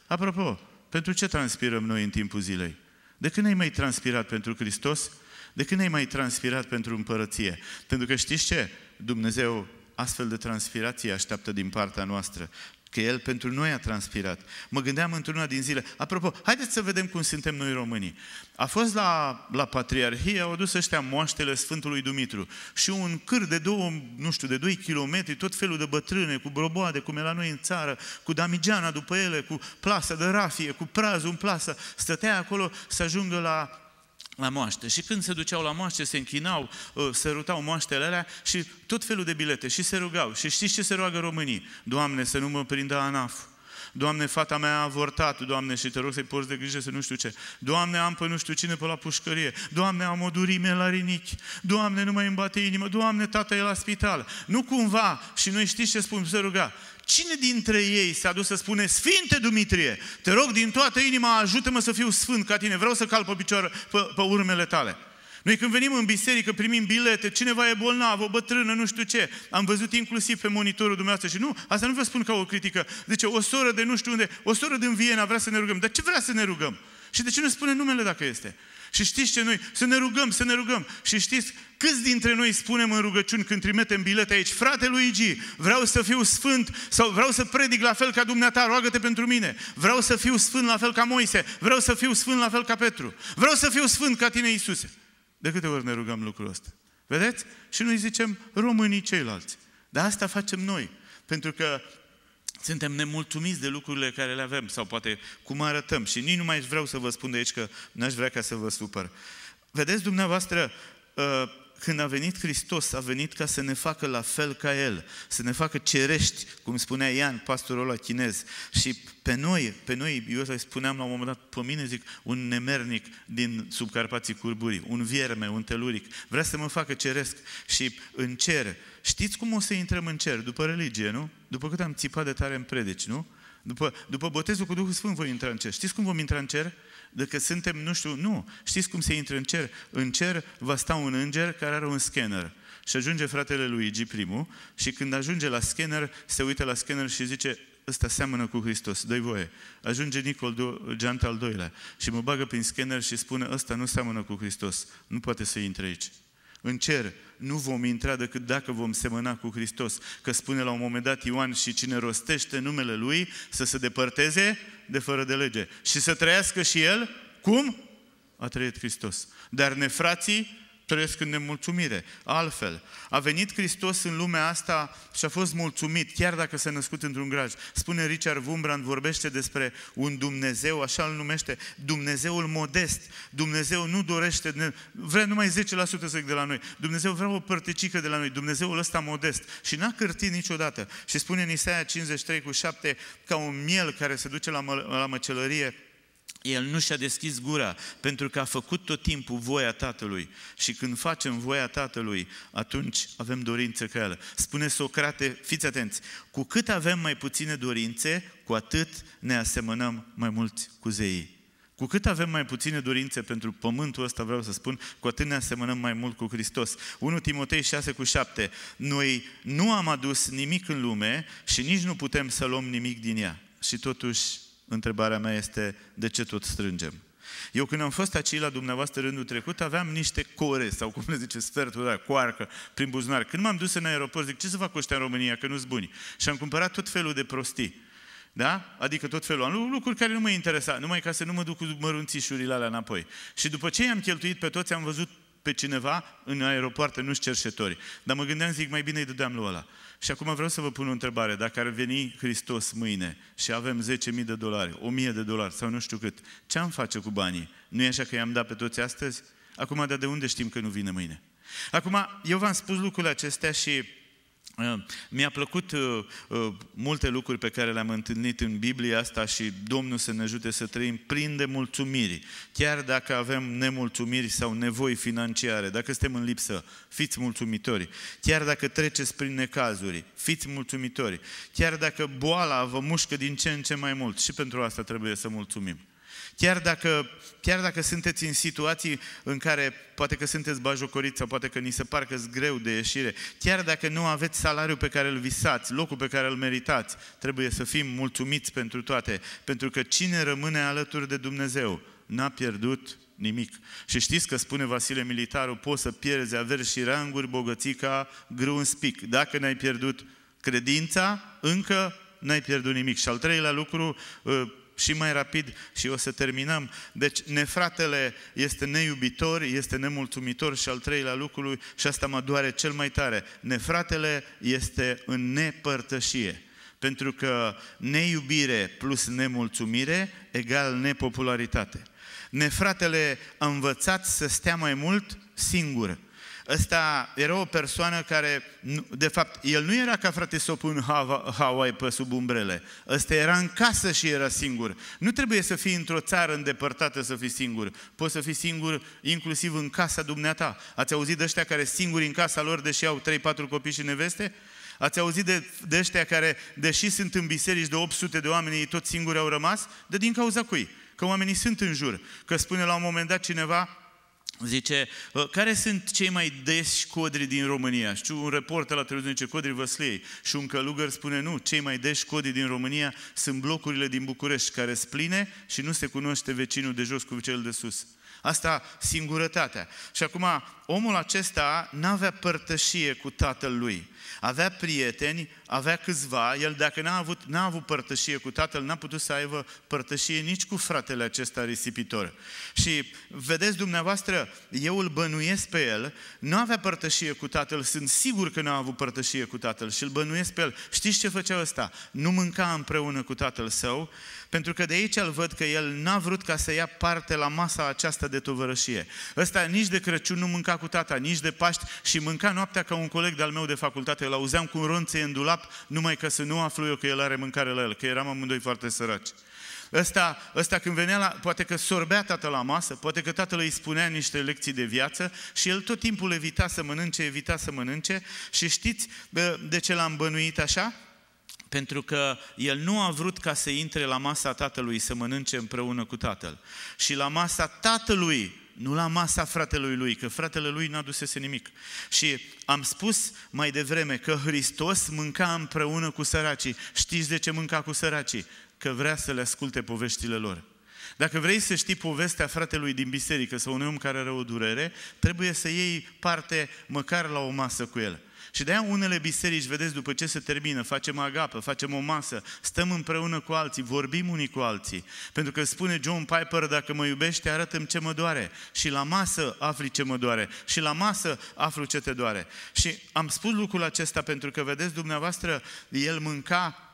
S1: Apropo, pentru ce transpirăm noi în timpul zilei? De când ai mai transpirat pentru Hristos? De când ai mai transpirat pentru împărăție? Pentru că știți ce? Dumnezeu astfel de transpirație așteaptă din partea noastră. Că El pentru noi a transpirat. Mă gândeam într-una din zile, apropo, haideți să vedem cum suntem noi românii. A fost la, la Patriarhie, au adus ăștia moaștele Sfântului Dumitru și un câr de două, nu știu, de doi kilometri, tot felul de bătrâne, cu broboade, cum e la noi în țară, cu damigeana după ele, cu plasa de rafie, cu prazul în plasă, stătea acolo să ajungă la la moaște. Și când se duceau la moaște, se închinau, uh, rutau moaștele alea și tot felul de bilete și se rugau. Și știți ce se roagă românii? Doamne, să nu mă prindă anaful. Doamne, fata mea a avortat, Doamne, și te rog să-i porți de grijă să nu știu ce. Doamne, am pe nu știu cine pe la pușcărie. Doamne, am o durime la rinichi. Doamne, nu mai îmi bate inima. Doamne, tata e la spital. Nu cumva, și noi știți ce spun, să ruga. Cine dintre ei s-a dus să spune, Sfinte Dumitrie, te rog din toată inima, ajută-mă să fiu sfânt ca tine, vreau să cal pe, picioare, pe, pe urmele tale. Noi când venim în biserică, primim bilete, cineva e bolnav, o bătrână, nu știu ce. Am văzut inclusiv pe monitorul dumneavoastră și nu, asta nu vă spun ca o critică. Zice, o soră de nu știu unde, o soră din Viena vrea să ne rugăm. Dar ce vrea să ne rugăm? Și de ce nu spune numele dacă este? Și știți ce noi? Să ne rugăm, să ne rugăm. Și știți câți dintre noi spunem în rugăciuni când trimitem bilete aici, frate Luigi, vreau să fiu sfânt sau vreau să predic la fel ca dumneata, roagă-te pentru mine. Vreau să fiu sfânt la fel ca Moise, vreau să fiu sfânt la fel ca Petru. Vreau să fiu sfânt ca tine, Iisuse. De câte ori ne rugăm lucrul ăsta? Vedeți? Și noi zicem românii ceilalți. Dar asta facem noi. Pentru că suntem nemulțumiți de lucrurile care le avem sau poate cum arătăm. Și nici nu mai vreau să vă spun de aici că n-aș vrea ca să vă supăr. Vedeți dumneavoastră, ă, când a venit Hristos, a venit ca să ne facă la fel ca El, să ne facă cerești, cum spunea Ian, pastorul ăla chinez. Și pe noi, pe noi, eu să spuneam la un moment dat, pe mine zic, un nemernic din Subcarpații Curburii, un vierme, un teluric, vrea să mă facă ceresc și în cer. Știți cum o să intrăm în cer? După religie, nu? După cât am țipat de tare în predici, nu? După, după botezul cu Duhul Sfânt voi intra în cer. Știți cum vom intra în cer? Dacă suntem, nu știu, nu. Știți cum se intră în cer? În cer va sta un înger care are un scanner. Și ajunge fratele lui Igi primul, și când ajunge la scanner, se uită la scanner și zice, ăsta seamănă cu Hristos, dă voie. Ajunge Nicol Geant al doilea și mă bagă prin scanner și spune, ăsta nu seamănă cu Hristos, nu poate să intre aici. În cer nu vom intra decât dacă vom semăna cu Hristos. Că spune la un moment dat Ioan și cine rostește numele Lui să se depărteze de fără de lege și să trăiască și el cum a trăit Hristos. Dar nefrații trăiesc în nemulțumire. Altfel, a venit Hristos în lumea asta și a fost mulțumit, chiar dacă s-a născut într-un graj. Spune Richard Wumbrand, vorbește despre un Dumnezeu, așa îl numește, Dumnezeul modest. Dumnezeu nu dorește, vrea numai 10% să de la noi. Dumnezeu vrea o părticică de la noi, Dumnezeul ăsta modest. Și n-a cârtit niciodată. Și spune în Isaia 53 cu 7, ca un miel care se duce la, mă, la măcelărie, el nu și-a deschis gura pentru că a făcut tot timpul voia Tatălui. Și când facem voia Tatălui, atunci avem dorință ca el. Spune Socrate, fiți atenți, cu cât avem mai puține dorințe, cu atât ne asemănăm mai mulți cu zeii. Cu cât avem mai puține dorințe pentru pământul ăsta, vreau să spun, cu atât ne asemănăm mai mult cu Hristos. 1 Timotei 6 cu 7. Noi nu am adus nimic în lume și nici nu putem să luăm nimic din ea. Și totuși Întrebarea mea este, de ce tot strângem? Eu când am fost aici la dumneavoastră rândul trecut, aveam niște core, sau cum le zice, sfertul ăla, coarcă, prin buzunar. Când m-am dus în aeroport, zic, ce să fac cu ăștia în România, că nu-s buni? Și am cumpărat tot felul de prostii. Da? Adică tot felul. Am lucruri care nu mă interesa, numai ca să nu mă duc cu mărunțișurile alea înapoi. Și după ce i-am cheltuit pe toți, am văzut pe cineva în aeropoarte, nu-și cerșetori. Dar mă gândeam, zic, mai bine îi dădeam lui ăla. Și acum vreau să vă pun o întrebare. Dacă ar veni Hristos mâine și avem 10.000 de dolari, 1.000 de dolari sau nu știu cât, ce am face cu banii? Nu e așa că i-am dat pe toți astăzi? Acum, dar de unde știm că nu vine mâine? Acum, eu v-am spus lucrurile acestea și Ă, mi-a plăcut uh, uh, multe lucruri pe care le-am întâlnit în Biblia asta și Domnul să ne ajute să trăim prin de mulțumiri. Chiar dacă avem nemulțumiri sau nevoi financiare, dacă suntem în lipsă, fiți mulțumitori. Chiar dacă treceți prin necazuri, fiți mulțumitori. Chiar dacă boala vă mușcă din ce în ce mai mult și pentru asta trebuie să mulțumim. Chiar dacă, chiar dacă sunteți în situații în care poate că sunteți bajocoriți sau poate că ni se pare că greu de ieșire, chiar dacă nu aveți salariul pe care îl visați, locul pe care îl meritați, trebuie să fim mulțumiți pentru toate, pentru că cine rămâne alături de Dumnezeu n-a pierdut nimic. Și știți că spune Vasile Militaru, poți să pierzi averi și ranguri, bogății ca grâu în spic. Dacă n-ai pierdut credința, încă n-ai pierdut nimic. Și al treilea lucru, ă, și mai rapid și o să terminăm. Deci nefratele este neiubitor, este nemulțumitor și al treilea lucru, și asta mă doare cel mai tare, nefratele este în nepărtășie. Pentru că neiubire plus nemulțumire egal nepopularitate. Nefratele a învățat să stea mai mult singur Ăsta era o persoană care, de fapt, el nu era ca frate să o pun Hawaii pe sub umbrele. Ăsta era în casă și era singur. Nu trebuie să fii într-o țară îndepărtată să fii singur. Poți să fii singur inclusiv în casa dumneata. Ați auzit de ăștia care singuri în casa lor, deși au 3-4 copii și neveste? Ați auzit de, de ăștia care, deși sunt în biserici de 800 de oameni, ei tot singuri au rămas? De din cauza cui? Că oamenii sunt în jur. Că spune la un moment dat cineva, Zice, ă, care sunt cei mai deși codri din România? Știu un report la televiziune zice, codri Văsliei. Și un călugăr spune, nu, cei mai deși codri din România sunt blocurile din București care spline și nu se cunoaște vecinul de jos cu cel de sus. Asta singurătatea. Și acum, omul acesta n-avea părtășie cu tatăl lui. Avea prieteni, avea câțiva, el dacă n-a avut, n-a avut părtășie cu tatăl, n-a putut să aibă părtășie nici cu fratele acesta risipitor. Și vedeți dumneavoastră, eu îl bănuiesc pe el, nu avea părtășie cu tatăl, sunt sigur că n-a avut părtășie cu tatăl și îl bănuiesc pe el. Știți ce făcea ăsta? Nu mânca împreună cu tatăl său, pentru că de aici îl văd că el n-a vrut ca să ia parte la masa aceasta de tovărășie. Ăsta nici de Crăciun nu mânca cu tata, nici de Paști și mânca noaptea ca un coleg de-al meu de facultate. Îl auzeam cu un ronțe în dulap dulap, numai ca să nu aflu eu că el are mâncare la el, că eram amândoi foarte săraci. Ăsta, ăsta când venea la, poate că sorbea tatăl la masă, poate că tatăl îi spunea niște lecții de viață și el tot timpul evita să mănânce, evita să mănânce și știți de ce l-am bănuit așa? pentru că el nu a vrut ca să intre la masa tatălui să mănânce împreună cu tatăl. Și la masa tatălui nu la masa fratelui lui, că fratele lui n-a dusese nimic. Și am spus mai devreme că Hristos mânca împreună cu săracii. Știți de ce mânca cu săracii? Că vrea să le asculte poveștile lor. Dacă vrei să știi povestea fratelui din biserică sau unui om care are o durere, trebuie să iei parte măcar la o masă cu el. Și de-aia unele biserici, vedeți, după ce se termină, facem agapă, facem o masă, stăm împreună cu alții, vorbim unii cu alții. Pentru că spune John Piper, dacă mă iubești, arată-mi ce mă doare. Și la masă afli ce mă doare. Și la masă aflu ce te doare. Și am spus lucrul acesta pentru că, vedeți, dumneavoastră, el mânca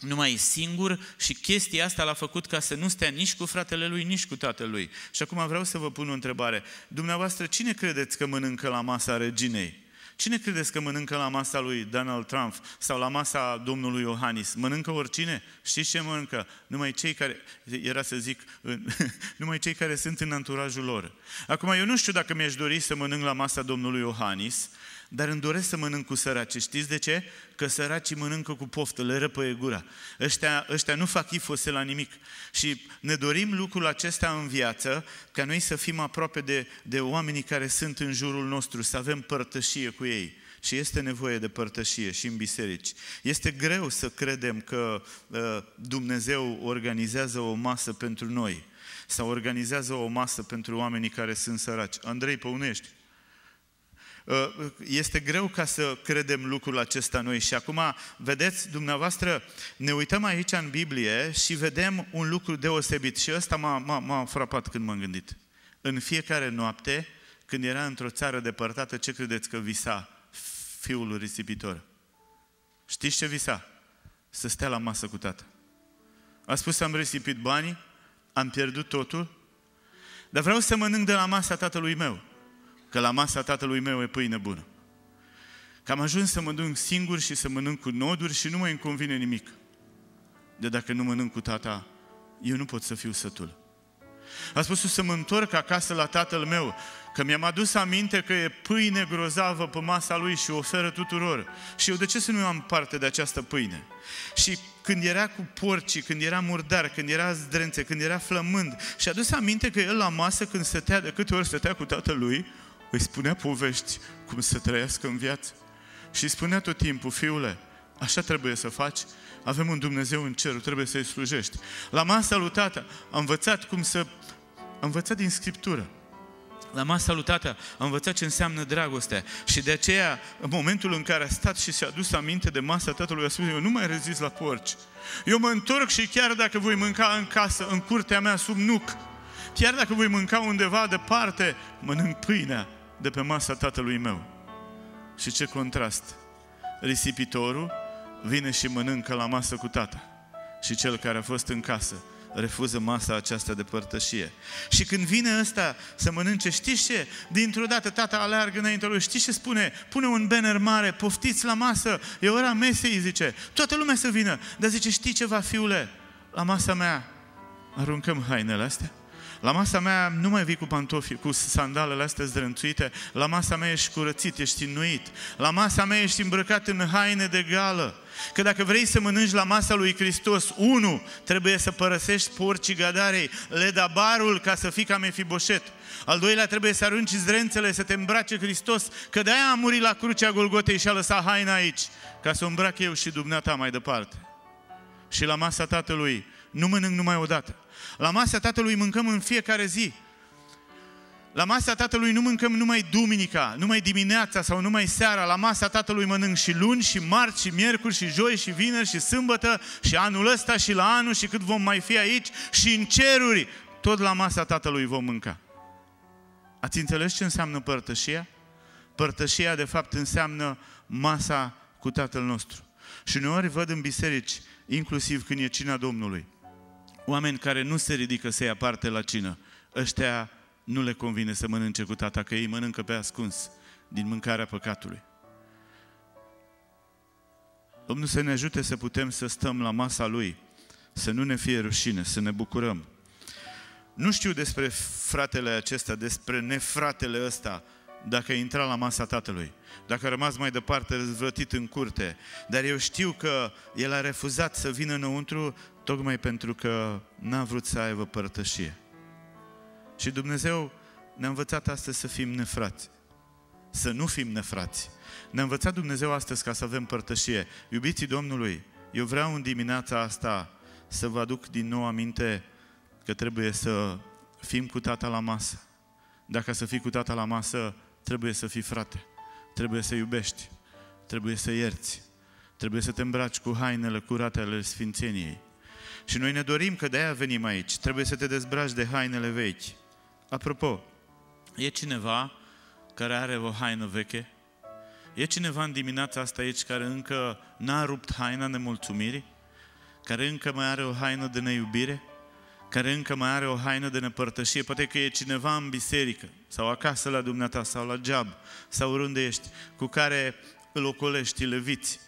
S1: numai singur și chestia asta l-a făcut ca să nu stea nici cu fratele lui, nici cu tatăl lui. Și acum vreau să vă pun o întrebare. Dumneavoastră, cine credeți că mănâncă la masa reginei? Cine credeți că mănâncă la masa lui Donald Trump sau la masa domnului Iohannis? Mănâncă oricine? Știți ce mănâncă? Numai cei care, era să zic, numai cei care sunt în anturajul lor. Acum, eu nu știu dacă mi-aș dori să mănânc la masa domnului Iohannis, dar îmi doresc să mănânc cu săraci. Știți de ce? Că săracii mănâncă cu poftă, le răpăie gura. Ăștia, ăștia nu fac ifose la nimic. Și ne dorim lucrul acesta în viață, ca noi să fim aproape de, de oamenii care sunt în jurul nostru, să avem părtășie cu ei. Și este nevoie de părtășie și în biserici. Este greu să credem că ă, Dumnezeu organizează o masă pentru noi sau organizează o masă pentru oamenii care sunt săraci. Andrei Păunești, Uh, este greu ca să credem lucrul acesta noi. Și acum, vedeți, dumneavoastră, ne uităm aici în Biblie și vedem un lucru deosebit. Și ăsta m-a, m-a, m-a frapat când m-am gândit. În fiecare noapte, când era într-o țară depărtată, ce credeți că visa fiul risipitor? Știți ce visa? Să stea la masă cu tată. A spus, am risipit banii, am pierdut totul, dar vreau să mănânc de la masa tatălui meu că la masa tatălui meu e pâine bună. Că am ajuns să mănânc singur și să mănânc cu noduri și nu mă îmi convine nimic. De dacă nu mănânc cu tata, eu nu pot să fiu sătul. A spus să mă întorc acasă la tatăl meu, că mi-am adus aminte că e pâine grozavă pe masa lui și o oferă tuturor. Și eu de ce să nu am parte de această pâine? Și când era cu porcii, când era murdar, când era zdrențe, când era flămând, și a adus aminte că el la masă când stătea, de câte ori stătea cu tatălui, îi spunea povești cum să trăiască în viață. Și îi spunea tot timpul, fiule, așa trebuie să faci, avem un Dumnezeu în cer, trebuie să-i slujești. La masa lui tata a învățat cum să... a învățat din Scriptură. La masa lui tata a învățat ce înseamnă dragoste și de aceea, în momentul în care a stat și s-a dus aminte de masa tatălui, a spus, eu nu mai rezist la porci. Eu mă întorc și chiar dacă voi mânca în casă, în curtea mea, sub nuc, chiar dacă voi mânca undeva departe, mănânc pâinea de pe masa tatălui meu. Și ce contrast! Risipitorul vine și mănâncă la masă cu tata. Și cel care a fost în casă refuză masa aceasta de părtășie. Și când vine ăsta să mănânce, știi ce? Dintr-o dată tata aleargă înainte lui, știi ce spune? Pune un banner mare, poftiți la masă, e ora mesei, zice. Toată lumea să vină, dar zice, știi ceva, fiule? La masa mea aruncăm hainele astea la masa mea nu mai vii cu pantofi, cu sandalele astea zdrânțuite. La masa mea ești curățit, ești înnuit. La masa mea ești îmbrăcat în haine de gală. Că dacă vrei să mănânci la masa lui Hristos, unu, trebuie să părăsești porcii gadarei, ledabarul ca să fii ca Mefiboset. Al doilea, trebuie să arunci zrențele, să te îmbrace Hristos, că de-aia a murit la crucea Golgotei și a lăsat haina aici, ca să o îmbrac eu și dumneata mai departe. Și la masa Tatălui nu mănânc numai o dată. La masa Tatălui mâncăm în fiecare zi. La masa Tatălui nu mâncăm numai duminica, numai dimineața sau numai seara. La masa Tatălui mănânc și luni, și marți, și miercuri, și joi, și vineri, și sâmbătă, și anul ăsta, și la anul, și cât vom mai fi aici, și în ceruri. Tot la masa Tatălui vom mânca. Ați înțeles ce înseamnă părtășia? Părtășia, de fapt, înseamnă masa cu Tatăl nostru. Și uneori văd în biserici, inclusiv când e cina Domnului, oameni care nu se ridică să ia parte la cină. Ăștia nu le convine să mănânce cu tata, că ei mănâncă pe ascuns din mâncarea păcatului. Domnul să ne ajute să putem să stăm la masa Lui, să nu ne fie rușine, să ne bucurăm. Nu știu despre fratele acesta, despre nefratele ăsta, dacă intra la masa tatălui, dacă a rămas mai departe răzvătit în curte, dar eu știu că el a refuzat să vină înăuntru tocmai pentru că n-a vrut să aibă părtășie. Și Dumnezeu ne-a învățat astăzi să fim nefrați, să nu fim nefrați. Ne-a învățat Dumnezeu astăzi ca să avem părtășie. Iubiții Domnului, eu vreau în dimineața asta să vă aduc din nou aminte că trebuie să fim cu tata la masă. Dacă să fii cu tata la masă, trebuie să fii frate, trebuie să iubești, trebuie să ierți, trebuie să te îmbraci cu hainele curate ale Sfințeniei, și noi ne dorim că de-aia venim aici. Trebuie să te dezbraci de hainele vechi. Apropo, e cineva care are o haină veche? E cineva în dimineața asta aici care încă n-a rupt haina nemulțumirii? Care încă mai are o haină de neiubire? Care încă mai are o haină de nepărtășie? Poate că e cineva în biserică sau acasă la dumneata sau la geab sau oriunde ești cu care îl ocolești, îi leviți.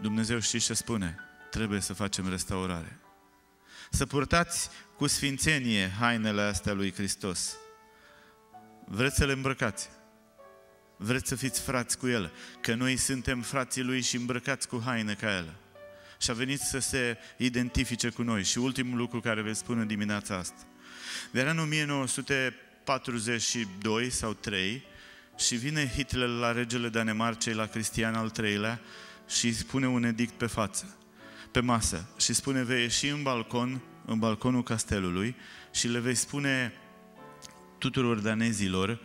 S1: Dumnezeu știe ce spune trebuie să facem restaurare. Să purtați cu sfințenie hainele astea lui Hristos. Vreți să le îmbrăcați. Vreți să fiți frați cu El. Că noi suntem frații Lui și îmbrăcați cu haine ca El. Și a venit să se identifice cu noi. Și ultimul lucru care vă spun în dimineața asta. De în 1942 sau 3 și vine Hitler la regele Danemarcei, la Cristian al III-lea și îi spune un edict pe față pe masă și spune, vei ieși în balcon, în balconul castelului și le vei spune tuturor danezilor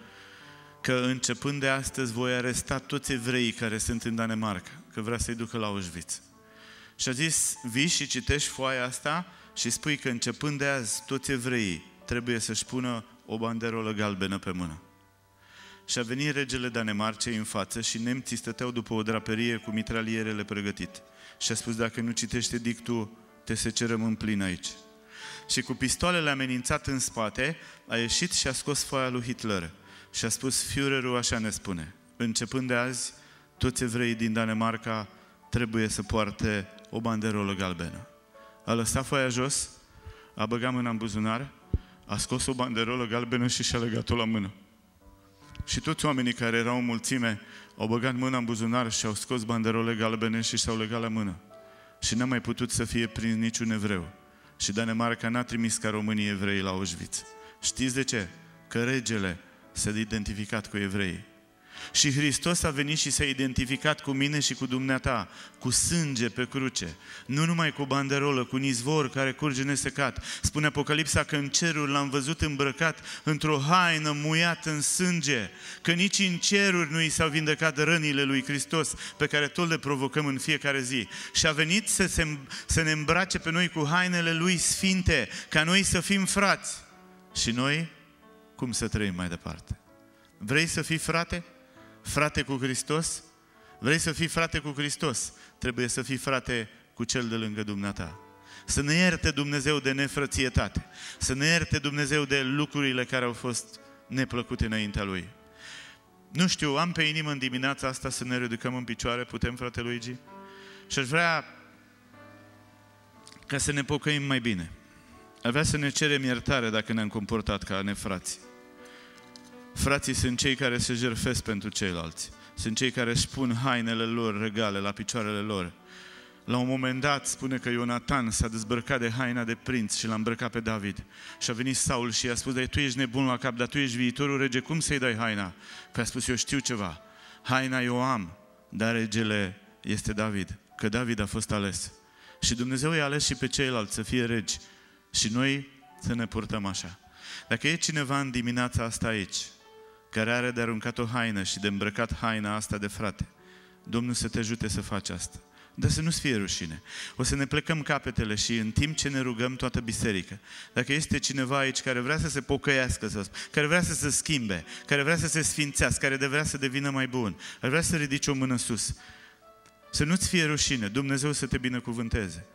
S1: că începând de astăzi voi aresta toți evreii care sunt în Danemarca, că vrea să-i ducă la Auschwitz. Și a zis, vii și citești foaia asta și spui că începând de azi toți evreii trebuie să-și pună o banderolă galbenă pe mână. Și a venit regele Danemarcei în față și nemții stăteau după o draperie cu mitralierele pregătit și a spus, dacă nu citește dictul, te secerăm în plin aici. Și cu pistoalele amenințat în spate, a ieșit și a scos foaia lui Hitler. Și a spus, Führerul așa ne spune, începând de azi, toți evreii din Danemarca trebuie să poarte o banderolă galbenă. A lăsat foaia jos, a băgat mâna în buzunar, a scos o banderolă galbenă și și-a legat-o la mână. Și toți oamenii care erau în mulțime au băgat mâna în buzunar și au scos banderole galbene și s au legat la mână. Și n-a mai putut să fie prins niciun evreu. Și Danemarca n-a trimis ca românii evrei la Auschwitz. Știți de ce? Că regele se identificat cu evreii. Și Hristos a venit și s-a identificat cu mine și cu dumneata, cu sânge pe cruce, nu numai cu banderolă, cu nizvor care curge nesecat. Spune Apocalipsa că în ceruri l-am văzut îmbrăcat într-o haină muiată în sânge, că nici în ceruri nu i s-au vindecat rănile lui Hristos pe care tot le provocăm în fiecare zi. Și a venit să, se, să ne îmbrace pe noi cu hainele lui sfinte, ca noi să fim frați. Și noi, cum să trăim mai departe? Vrei să fii frate? frate cu Hristos? Vrei să fii frate cu Hristos? Trebuie să fii frate cu cel de lângă dumneata. Să ne ierte Dumnezeu de nefrățietate. Să ne ierte Dumnezeu de lucrurile care au fost neplăcute înaintea Lui. Nu știu, am pe inimă în dimineața asta să ne ridicăm în picioare, putem, frate Luigi? Și aș vrea ca să ne pocăim mai bine. Avea să ne cerem iertare dacă ne-am comportat ca nefrații. Frații sunt cei care se jerfesc pentru ceilalți. Sunt cei care își pun hainele lor regale la picioarele lor. La un moment dat spune că Ionatan s-a dezbrăcat de haina de prinț și l-a îmbrăcat pe David. Și a venit Saul și i-a spus, dar tu ești nebun la cap, dar tu ești viitorul rege, cum să-i dai haina? Că a spus, eu știu ceva, haina eu am, dar regele este David, că David a fost ales. Și Dumnezeu i-a ales și pe ceilalți să fie regi. Și noi să ne purtăm așa. Dacă e cineva în dimineața asta aici, care are de aruncat o haină și de îmbrăcat haina asta de frate. Domnul să te ajute să faci asta. Dar să nu-ți fie rușine. O să ne plecăm capetele și în timp ce ne rugăm toată biserica. Dacă este cineva aici care vrea să se pocăiască, care vrea să se schimbe, care vrea să se sfințească, care de vrea să devină mai bun, ar vrea să ridice o mână sus. Să nu-ți fie rușine, Dumnezeu să te binecuvânteze.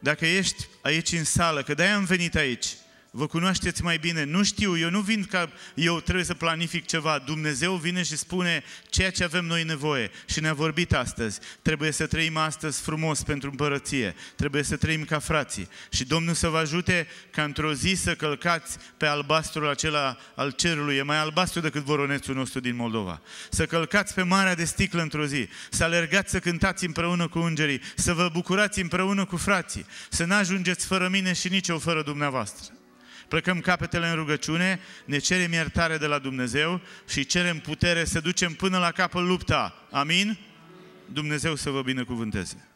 S1: Dacă ești aici în sală, că de-aia am venit aici, vă cunoașteți mai bine. Nu știu, eu nu vin ca eu trebuie să planific ceva. Dumnezeu vine și spune ceea ce avem noi nevoie. Și ne-a vorbit astăzi. Trebuie să trăim astăzi frumos pentru împărăție. Trebuie să trăim ca frații. Și Domnul să vă ajute ca într-o zi să călcați pe albastrul acela al cerului. E mai albastru decât voronețul nostru din Moldova. Să călcați pe marea de sticlă într-o zi. Să alergați să cântați împreună cu îngerii. Să vă bucurați împreună cu frații. Să n-ajungeți fără mine și nici eu fără dumneavoastră plecăm capetele în rugăciune, ne cerem iertare de la Dumnezeu și cerem putere să ducem până la capăt lupta. Amin? Dumnezeu să vă binecuvânteze!